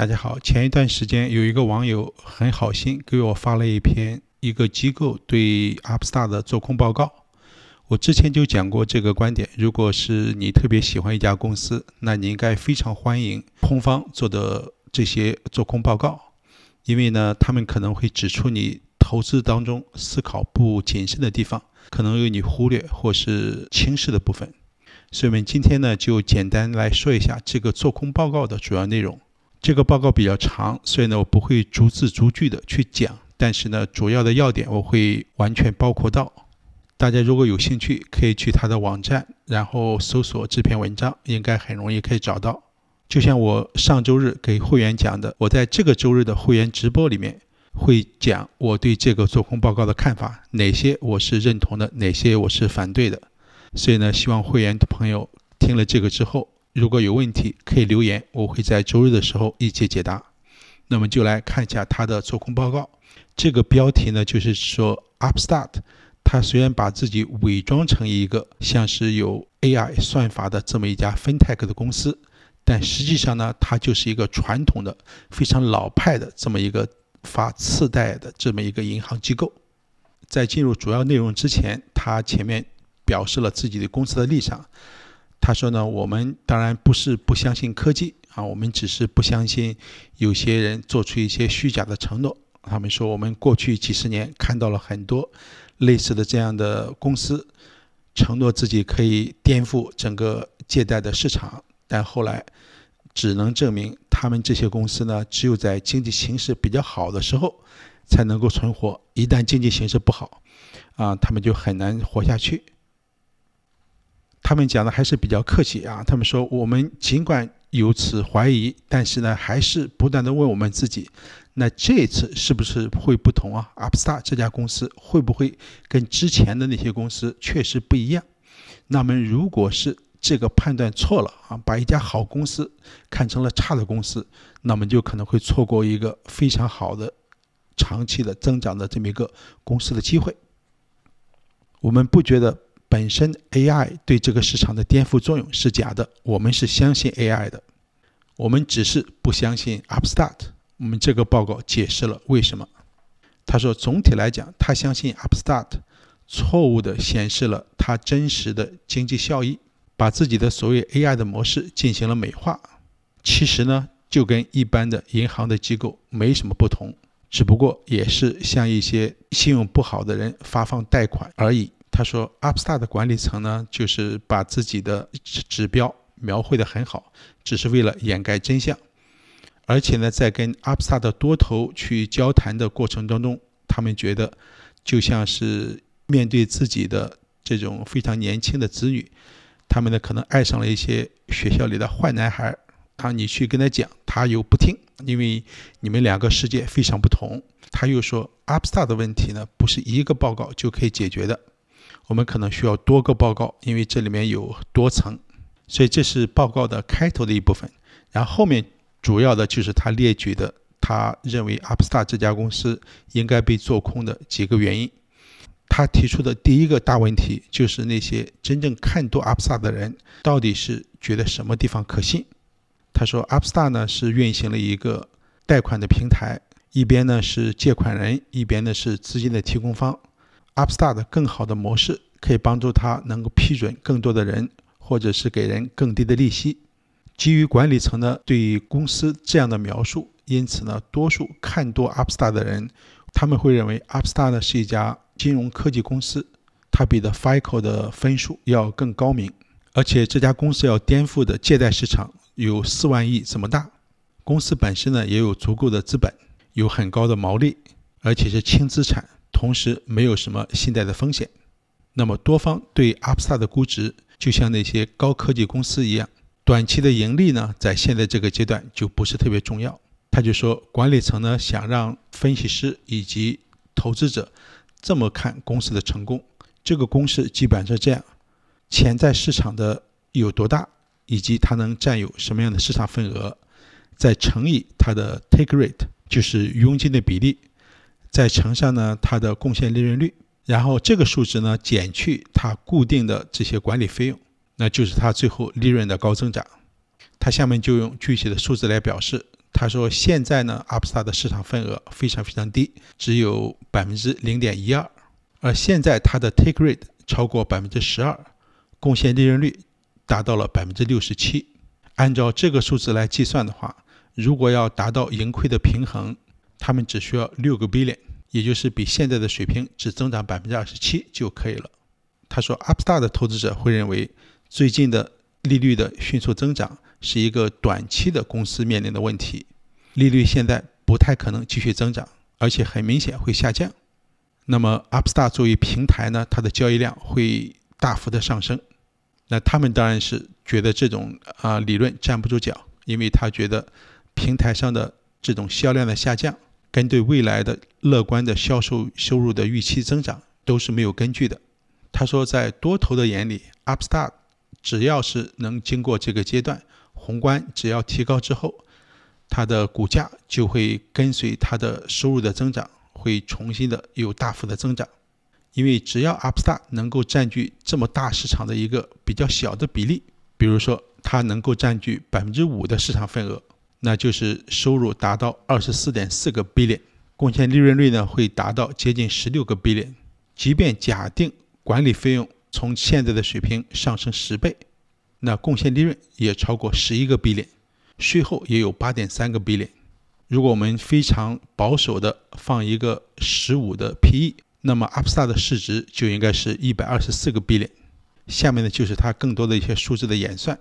大家好，前一段时间有一个网友很好心给我发了一篇一个机构对 u p star 的做空报告。我之前就讲过这个观点：，如果是你特别喜欢一家公司，那你应该非常欢迎空方做的这些做空报告，因为呢，他们可能会指出你投资当中思考不谨慎的地方，可能有你忽略或是轻视的部分。所以，我们今天呢，就简单来说一下这个做空报告的主要内容。这个报告比较长，所以呢，我不会逐字逐句的去讲，但是呢，主要的要点我会完全包括到。大家如果有兴趣，可以去他的网站，然后搜索这篇文章，应该很容易可以找到。就像我上周日给会员讲的，我在这个周日的会员直播里面会讲我对这个做空报告的看法，哪些我是认同的，哪些我是反对的。所以呢，希望会员朋友听了这个之后。如果有问题可以留言，我会在周日的时候一起解答。那么就来看一下它的做空报告。这个标题呢，就是说 Upstart，它虽然把自己伪装成一个像是有 AI 算法的这么一家 FinTech 的公司，但实际上呢，它就是一个传统的、非常老派的这么一个发次贷的这么一个银行机构。在进入主要内容之前，它前面表示了自己的公司的立场。他说呢，我们当然不是不相信科技啊，我们只是不相信有些人做出一些虚假的承诺。他们说，我们过去几十年看到了很多类似的这样的公司，承诺自己可以颠覆整个借贷的市场，但后来只能证明他们这些公司呢，只有在经济形势比较好的时候才能够存活，一旦经济形势不好，啊，他们就很难活下去。他们讲的还是比较客气啊。他们说，我们尽管有此怀疑，但是呢，还是不断的问我们自己，那这次是不是会不同啊 u p s t a r 这家公司会不会跟之前的那些公司确实不一样？那么，如果是这个判断错了啊，把一家好公司看成了差的公司，那么就可能会错过一个非常好的、长期的增长的这么一个公司的机会。我们不觉得。本身 AI 对这个市场的颠覆作用是假的，我们是相信 AI 的，我们只是不相信 Upstart。我们这个报告解释了为什么。他说，总体来讲，他相信 Upstart 错误的显示了他真实的经济效益，把自己的所谓 AI 的模式进行了美化。其实呢，就跟一般的银行的机构没什么不同，只不过也是向一些信用不好的人发放贷款而已。他说，Upstart 的管理层呢，就是把自己的指指标描绘得很好，只是为了掩盖真相。而且呢，在跟 Upstart 的多头去交谈的过程当中，他们觉得就像是面对自己的这种非常年轻的子女，他们呢可能爱上了一些学校里的坏男孩。当你去跟他讲，他又不听，因为你们两个世界非常不同。他又说，Upstart 的问题呢，不是一个报告就可以解决的。我们可能需要多个报告，因为这里面有多层，所以这是报告的开头的一部分。然后后面主要的就是他列举的他认为 Upstart 这家公司应该被做空的几个原因。他提出的第一个大问题就是那些真正看多 Upstart 的人到底是觉得什么地方可信？他说 Upstart 呢是运行了一个贷款的平台，一边呢是借款人，一边呢是资金的提供方。Upstart 的更好的模式可以帮助他能够批准更多的人，或者是给人更低的利息。基于管理层呢对公司这样的描述，因此呢，多数看多 Upstart 的人，他们会认为 Upstart 呢是一家金融科技公司，它比的 FICO 的分数要更高明。而且这家公司要颠覆的借贷市场有四万亿，这么大？公司本身呢也有足够的资本，有很高的毛利，而且是轻资产。同时，没有什么信贷的风险。那么，多方对阿普萨的估值就像那些高科技公司一样，短期的盈利呢，在现在这个阶段就不是特别重要。他就说，管理层呢想让分析师以及投资者这么看公司的成功。这个公式基本上这样：潜在市场的有多大，以及它能占有什么样的市场份额，再乘以它的 take rate，就是佣金的比例。再乘上呢它的贡献利润率，然后这个数值呢减去它固定的这些管理费用，那就是它最后利润的高增长。它下面就用具体的数字来表示。他说现在呢，阿普萨的市场份额非常非常低，只有百分之零点一二，而现在它的 take rate 超过百分之十二，贡献利润率达到了百分之六十七。按照这个数字来计算的话，如果要达到盈亏的平衡，他们只需要六个 billion，也就是比现在的水平只增长百分之二十七就可以了。他说，Upstar 的投资者会认为最近的利率的迅速增长是一个短期的公司面临的问题。利率现在不太可能继续增长，而且很明显会下降。那么，Upstar 作为平台呢，它的交易量会大幅的上升。那他们当然是觉得这种啊理论站不住脚，因为他觉得平台上的这种销量的下降。跟对未来的乐观的销售收入的预期增长都是没有根据的。他说，在多头的眼里，Upstart 只要是能经过这个阶段，宏观只要提高之后，它的股价就会跟随它的收入的增长，会重新的有大幅的增长。因为只要 Upstart 能够占据这么大市场的一个比较小的比例，比如说它能够占据百分之五的市场份额。那就是收入达到二十四点四个 billion，贡献利润率呢会达到接近十六个 billion。即便假定管理费用从现在的水平上升十倍，那贡献利润也超过十一个 billion，税后也有八点三个 billion。如果我们非常保守的放一个十五的 PE，那么阿斯 t 的市值就应该是一百二十四个 billion。下面呢就是它更多的一些数字的演算。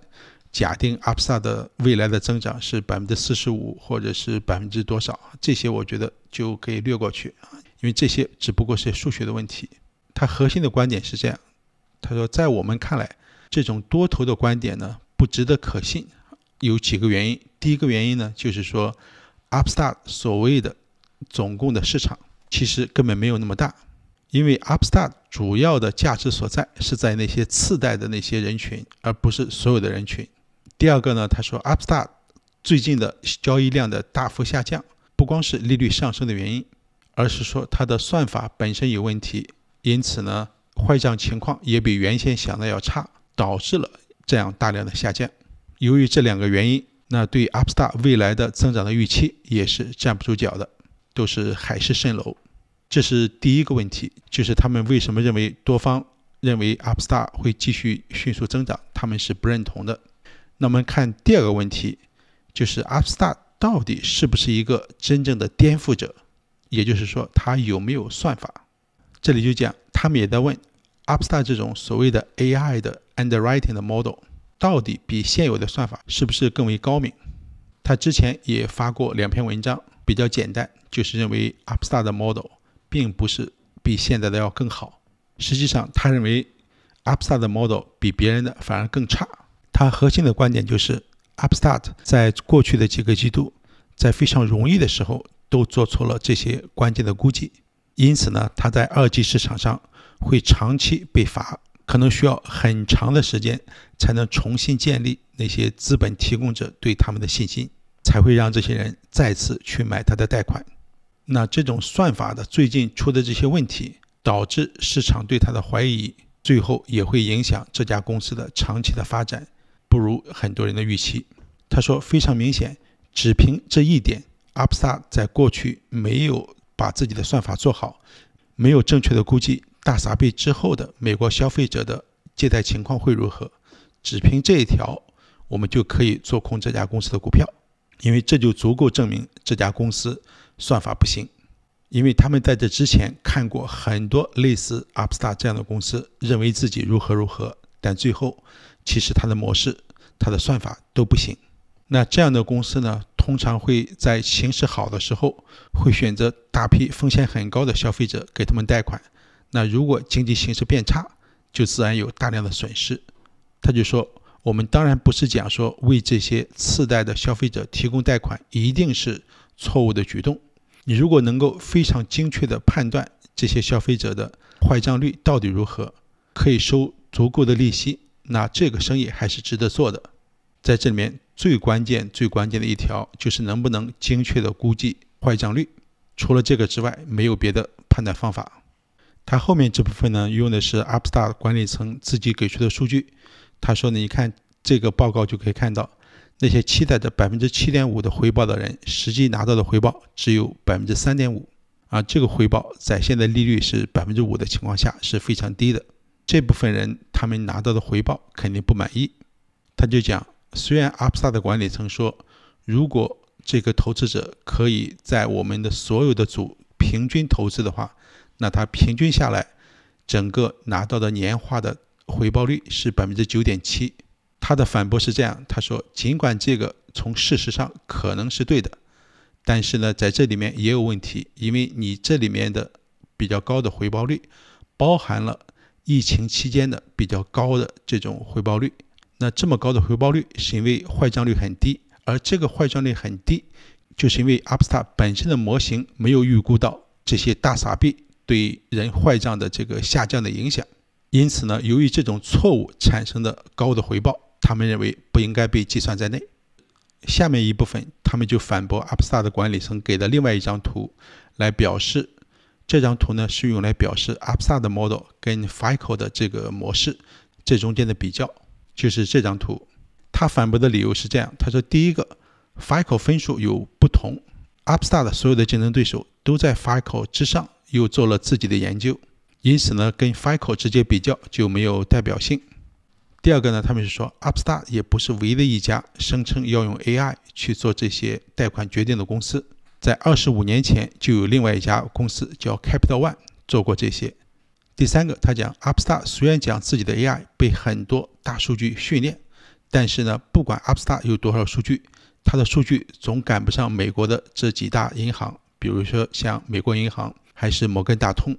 假定 Upstart 的未来的增长是百分之四十五，或者是百分之多少，这些我觉得就可以略过去啊，因为这些只不过是数学的问题。他核心的观点是这样，他说，在我们看来，这种多头的观点呢不值得可信。有几个原因，第一个原因呢就是说，Upstart 所谓的总共的市场其实根本没有那么大，因为 Upstart 主要的价值所在是在那些次贷的那些人群，而不是所有的人群。第二个呢，他说，Upstart 最近的交易量的大幅下降，不光是利率上升的原因，而是说它的算法本身有问题，因此呢，坏账情况也比原先想的要差，导致了这样大量的下降。由于这两个原因，那对 Upstart 未来的增长的预期也是站不住脚的，都是海市蜃楼。这是第一个问题，就是他们为什么认为多方认为 Upstart 会继续迅速增长，他们是不认同的。那我们看第二个问题，就是 u p 阿斯 t 到底是不是一个真正的颠覆者？也就是说，它有没有算法？这里就讲，他们也在问 u p 阿斯 t 这种所谓的 AI 的 underwriting 的 model 到底比现有的算法是不是更为高明？他之前也发过两篇文章，比较简单，就是认为 u p 阿斯 t 的 model 并不是比现在的要更好。实际上，他认为 Upstart 的 model 比别人的反而更差。他核心的观点就是，Upstart 在过去的几个季度，在非常容易的时候都做错了这些关键的估计，因此呢，它在二级市场上会长期被罚，可能需要很长的时间才能重新建立那些资本提供者对他们的信心，才会让这些人再次去买他的贷款。那这种算法的最近出的这些问题，导致市场对它的怀疑，最后也会影响这家公司的长期的发展。不如很多人的预期。他说，非常明显，只凭这一点，Upstart 在过去没有把自己的算法做好，没有正确的估计大撒币之后的美国消费者的借贷情况会如何。只凭这一条，我们就可以做空这家公司的股票，因为这就足够证明这家公司算法不行。因为他们在这之前看过很多类似 Upstart 这样的公司，认为自己如何如何，但最后。其实它的模式、它的算法都不行。那这样的公司呢，通常会在形势好的时候，会选择大批风险很高的消费者给他们贷款。那如果经济形势变差，就自然有大量的损失。他就说：“我们当然不是讲说为这些次贷的消费者提供贷款一定是错误的举动。你如果能够非常精确地判断这些消费者的坏账率到底如何，可以收足够的利息。”那这个生意还是值得做的，在这里面最关键最关键的一条就是能不能精确的估计坏账率，除了这个之外没有别的判断方法。他后面这部分呢用的是 u p s UpStar 管理层自己给出的数据，他说呢，你看这个报告就可以看到，那些期待着百分之七点五的回报的人，实际拿到的回报只有百分之三点五啊，这个回报在现在利率是百分之五的情况下是非常低的。这部分人，他们拿到的回报肯定不满意。他就讲，虽然阿普萨的管理层说，如果这个投资者可以在我们的所有的组平均投资的话，那他平均下来，整个拿到的年化的回报率是百分之九点七。他的反驳是这样，他说，尽管这个从事实上可能是对的，但是呢，在这里面也有问题，因为你这里面的比较高的回报率包含了。疫情期间的比较高的这种回报率，那这么高的回报率是因为坏账率很低，而这个坏账率很低，就是因为 u p s t a t 本身的模型没有预估到这些大傻币对人坏账的这个下降的影响。因此呢，由于这种错误产生的高的回报，他们认为不应该被计算在内。下面一部分，他们就反驳 u p s t a t 的管理层给的另外一张图，来表示。这张图呢是用来表示 Upstart Model 跟 FICO 的这个模式这中间的比较，就是这张图。他反驳的理由是这样：他说，第一个，FICO 分数有不同，Upstart 所有的竞争对手都在 FICO 之上又做了自己的研究，因此呢，跟 FICO 直接比较就没有代表性。第二个呢，他们是说，Upstart 也不是唯一的一家声称要用 AI 去做这些贷款决定的公司。在二十五年前就有另外一家公司叫 Capital One 做过这些。第三个，他讲 Upstart 虽然讲自己的 AI 被很多大数据训练，但是呢，不管 Upstart 有多少数据，它的数据总赶不上美国的这几大银行，比如说像美国银行还是摩根大通。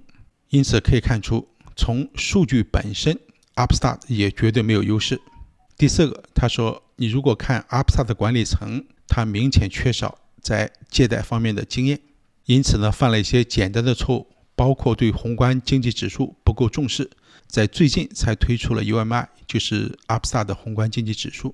因此可以看出，从数据本身，Upstart 也绝对没有优势。第四个，他说你如果看 Upstart 的管理层，它明显缺少。在借贷方面的经验，因此呢犯了一些简单的错误，包括对宏观经济指数不够重视。在最近才推出了 Umi，就是 Upstar 的宏观经济指数。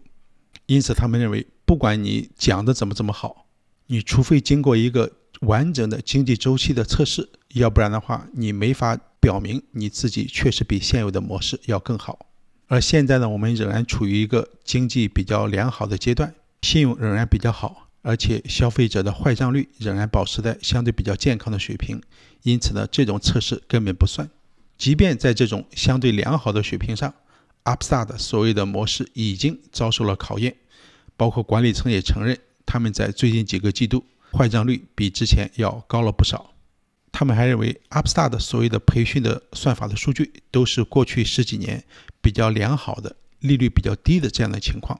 因此，他们认为，不管你讲的怎么怎么好，你除非经过一个完整的经济周期的测试，要不然的话，你没法表明你自己确实比现有的模式要更好。而现在呢，我们仍然处于一个经济比较良好的阶段，信用仍然比较好。而且消费者的坏账率仍然保持在相对比较健康的水平，因此呢，这种测试根本不算。即便在这种相对良好的水平上，Upstart 所谓的模式已经遭受了考验，包括管理层也承认，他们在最近几个季度坏账率比之前要高了不少。他们还认为，Upstart 所谓的培训的算法的数据都是过去十几年比较良好的利率比较低的这样的情况。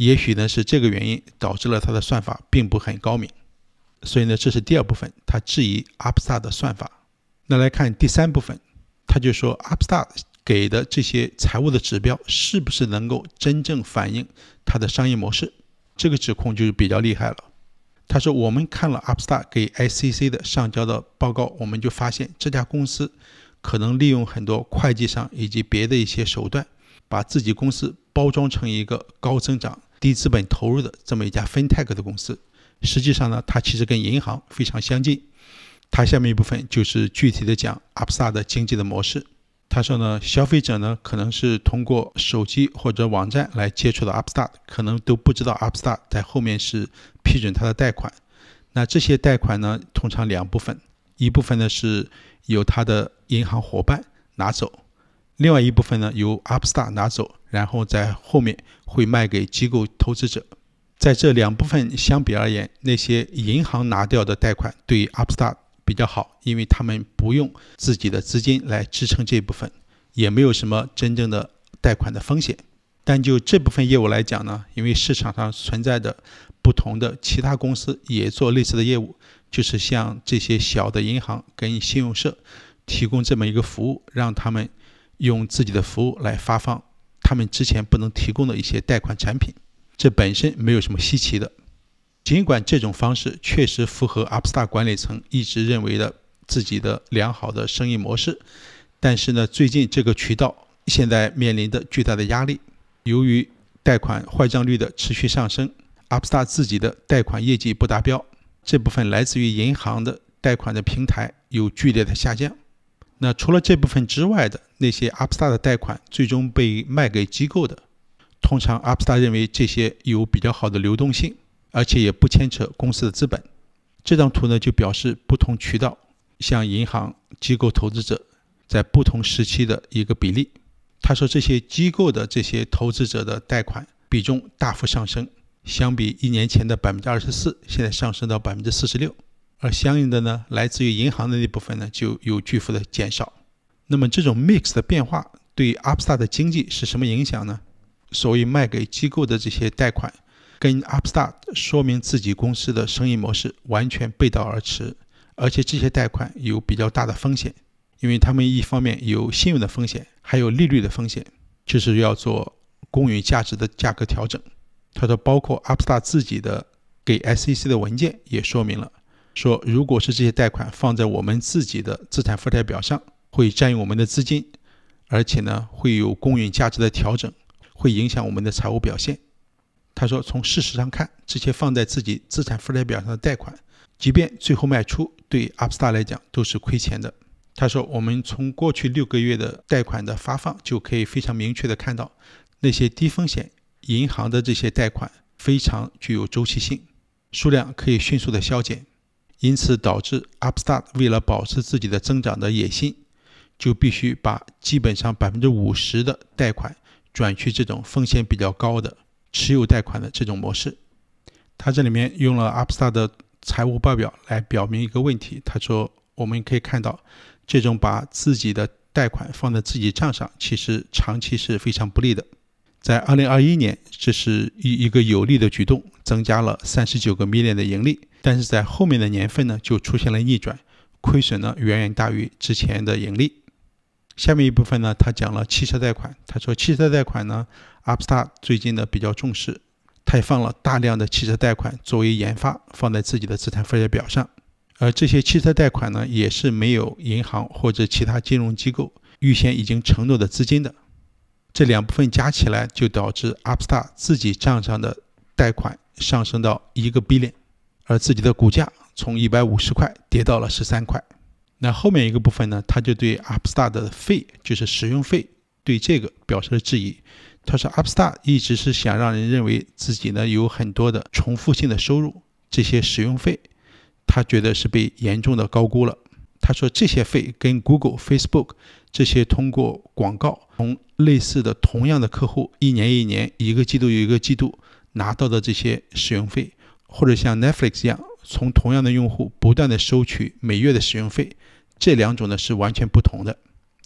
也许呢是这个原因导致了他的算法并不很高明，所以呢这是第二部分，他质疑阿普萨的算法。那来看第三部分，他就说阿普萨给的这些财务的指标是不是能够真正反映他的商业模式？这个指控就是比较厉害了。他说我们看了阿普萨给 S E C 的上交的报告，我们就发现这家公司可能利用很多会计上以及别的一些手段，把自己公司包装成一个高增长。低资本投入的这么一家 FinTech 的公司，实际上呢，它其实跟银行非常相近。它下面一部分就是具体的讲 Upstart 经济的模式。他说呢，消费者呢可能是通过手机或者网站来接触到 Upstart，可能都不知道 Upstart 在后面是批准他的贷款。那这些贷款呢，通常两部分，一部分呢是由他的银行伙伴拿走。另外一部分呢，由 Upstart 拿走，然后在后面会卖给机构投资者。在这两部分相比而言，那些银行拿掉的贷款对 Upstart 比较好，因为他们不用自己的资金来支撑这部分，也没有什么真正的贷款的风险。但就这部分业务来讲呢，因为市场上存在的不同的其他公司也做类似的业务，就是向这些小的银行跟信用社提供这么一个服务，让他们。用自己的服务来发放他们之前不能提供的一些贷款产品，这本身没有什么稀奇的。尽管这种方式确实符合 Upstart 管理层一直认为的自己的良好的生意模式，但是呢，最近这个渠道现在面临着巨大的压力，由于贷款坏账率的持续上升，Upstart 自己的贷款业绩不达标，这部分来自于银行的贷款的平台有剧烈的下降。那除了这部分之外的那些 u p s 的贷款，最终被卖给机构的，通常 ABS 认为这些有比较好的流动性，而且也不牵扯公司的资本。这张图呢就表示不同渠道向银行机构投资者在不同时期的一个比例。他说这些机构的这些投资者的贷款比重大幅上升，相比一年前的百分之二十四，现在上升到百分之四十六。而相应的呢，来自于银行的那部分呢，就有巨幅的减少。那么这种 mix 的变化对 Upstart 的经济是什么影响呢？所谓卖给机构的这些贷款，跟 Upstart 说明自己公司的生意模式完全背道而驰，而且这些贷款有比较大的风险，因为他们一方面有信用的风险，还有利率的风险，就是要做公允价值的价格调整。他说，包括 Upstart 自己的给 SEC 的文件也说明了。说，如果是这些贷款放在我们自己的资产负债表上，会占用我们的资金，而且呢，会有公允价值的调整，会影响我们的财务表现。他说，从事实上看，这些放在自己资产负债表上的贷款，即便最后卖出，对 Upstar 来讲都是亏钱的。他说，我们从过去六个月的贷款的发放就可以非常明确的看到，那些低风险银行的这些贷款非常具有周期性，数量可以迅速的削减。因此，导致 Upstart 为了保持自己的增长的野心，就必须把基本上百分之五十的贷款转去这种风险比较高的持有贷款的这种模式。他这里面用了 Upstart 的财务报表来表明一个问题。他说：“我们可以看到，这种把自己的贷款放在自己账上，其实长期是非常不利的。在二零二一年，这是一一个有利的举动，增加了三十九个 million 的盈利。”但是在后面的年份呢，就出现了逆转，亏损呢远远大于之前的盈利。下面一部分呢，他讲了汽车贷款，他说汽车贷款呢，阿普斯塔最近呢比较重视，他放了大量的汽车贷款作为研发，放在自己的资产负债表上。而这些汽车贷款呢，也是没有银行或者其他金融机构预先已经承诺的资金的。这两部分加起来，就导致阿普斯塔自己账上的贷款上升到一个 billion。而自己的股价从一百五十块跌到了十三块。那后面一个部分呢？他就对 Upstart 的费，就是使用费，对这个表示了质疑。他说 Upstart 一直是想让人认为自己呢有很多的重复性的收入，这些使用费，他觉得是被严重的高估了。他说这些费跟 Google、Facebook 这些通过广告从类似的同样的客户一年一年一个季度有一个季度拿到的这些使用费。或者像 Netflix 一样，从同样的用户不断的收取每月的使用费，这两种呢是完全不同的。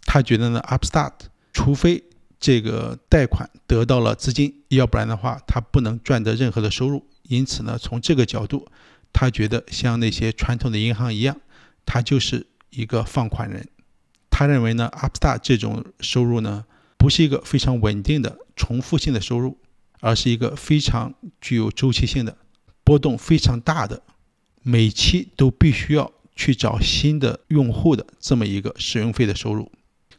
他觉得呢，Upstart 除非这个贷款得到了资金，要不然的话他不能赚得任何的收入。因此呢，从这个角度，他觉得像那些传统的银行一样，他就是一个放款人。他认为呢，Upstart 这种收入呢，不是一个非常稳定的重复性的收入，而是一个非常具有周期性的。波动非常大的，每期都必须要去找新的用户的这么一个使用费的收入，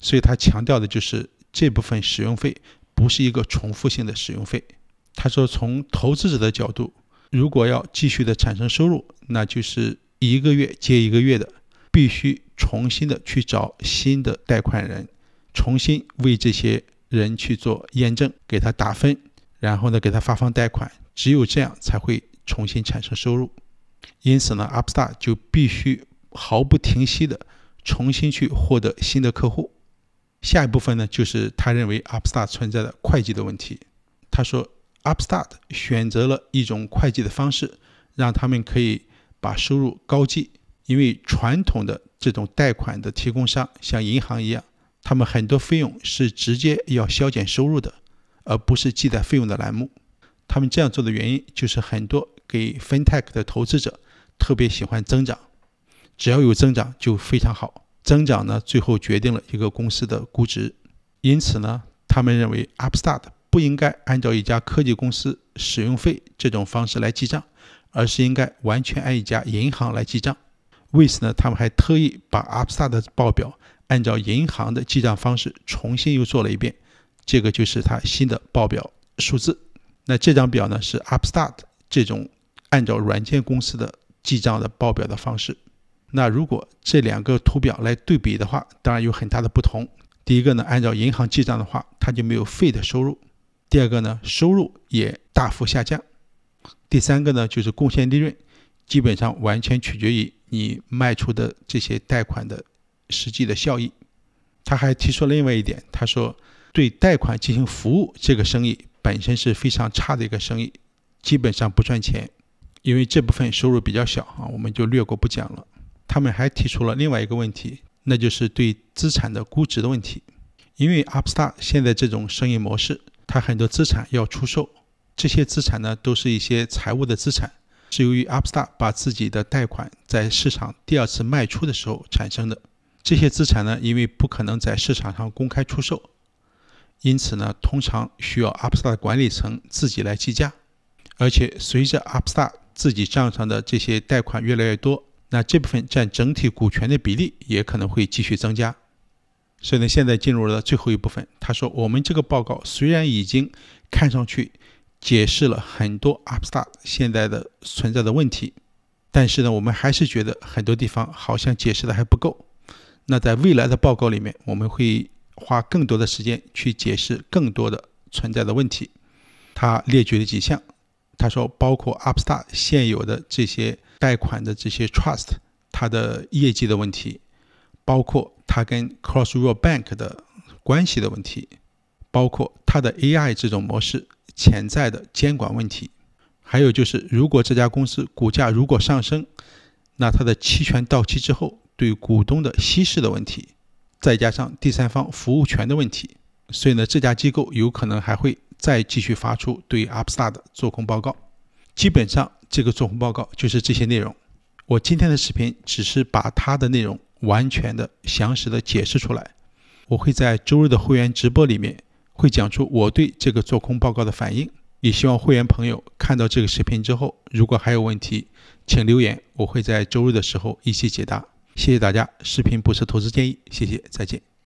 所以他强调的就是这部分使用费不是一个重复性的使用费。他说，从投资者的角度，如果要继续的产生收入，那就是一个月接一个月的，必须重新的去找新的贷款人，重新为这些人去做验证，给他打分，然后呢给他发放贷款，只有这样才会。重新产生收入，因此呢，Upstart 就必须毫不停息地重新去获得新的客户。下一部分呢，就是他认为 Upstart 存在的会计的问题。他说，Upstart 选择了一种会计的方式，让他们可以把收入高计，因为传统的这种贷款的提供商像银行一样，他们很多费用是直接要削减收入的，而不是记在费用的栏目。他们这样做的原因就是很多。给 FinTech 的投资者特别喜欢增长，只要有增长就非常好。增长呢，最后决定了一个公司的估值。因此呢，他们认为 Upstart 不应该按照一家科技公司使用费这种方式来记账，而是应该完全按一家银行来记账。为此呢，他们还特意把 Upstart 的报表按照银行的记账方式重新又做了一遍。这个就是它新的报表数字。那这张表呢，是 Upstart 这种。按照软件公司的记账的报表的方式，那如果这两个图表来对比的话，当然有很大的不同。第一个呢，按照银行记账的话，它就没有费的收入；第二个呢，收入也大幅下降；第三个呢，就是贡献利润，基本上完全取决于你卖出的这些贷款的实际的效益。他还提出了另外一点，他说，对贷款进行服务这个生意本身是非常差的一个生意，基本上不赚钱。因为这部分收入比较小啊，我们就略过不讲了。他们还提出了另外一个问题，那就是对资产的估值的问题。因为 Upstart 现在这种生意模式，它很多资产要出售，这些资产呢都是一些财务的资产，是由于 Upstart 把自己的贷款在市场第二次卖出的时候产生的。这些资产呢，因为不可能在市场上公开出售，因此呢，通常需要 Upstart 的管理层自己来计价，而且随着 Upstart。自己账上的这些贷款越来越多，那这部分占整体股权的比例也可能会继续增加。所以呢，现在进入了最后一部分。他说：“我们这个报告虽然已经看上去解释了很多 Upstart 现在的存在的问题，但是呢，我们还是觉得很多地方好像解释的还不够。那在未来的报告里面，我们会花更多的时间去解释更多的存在的问题。”他列举了几项。他说，包括 Upstart 现有的这些贷款的这些 trust，它的业绩的问题，包括它跟 Cross r o a d Bank 的关系的问题，包括它的 AI 这种模式潜在的监管问题，还有就是如果这家公司股价如果上升，那它的期权到期之后对股东的稀释的问题，再加上第三方服务权的问题，所以呢，这家机构有可能还会。再继续发出对 u p s t a r 的做空报告，基本上这个做空报告就是这些内容。我今天的视频只是把它的内容完全的、详实的解释出来。我会在周日的会员直播里面会讲出我对这个做空报告的反应。也希望会员朋友看到这个视频之后，如果还有问题，请留言，我会在周日的时候一起解答。谢谢大家，视频不是投资建议，谢谢，再见。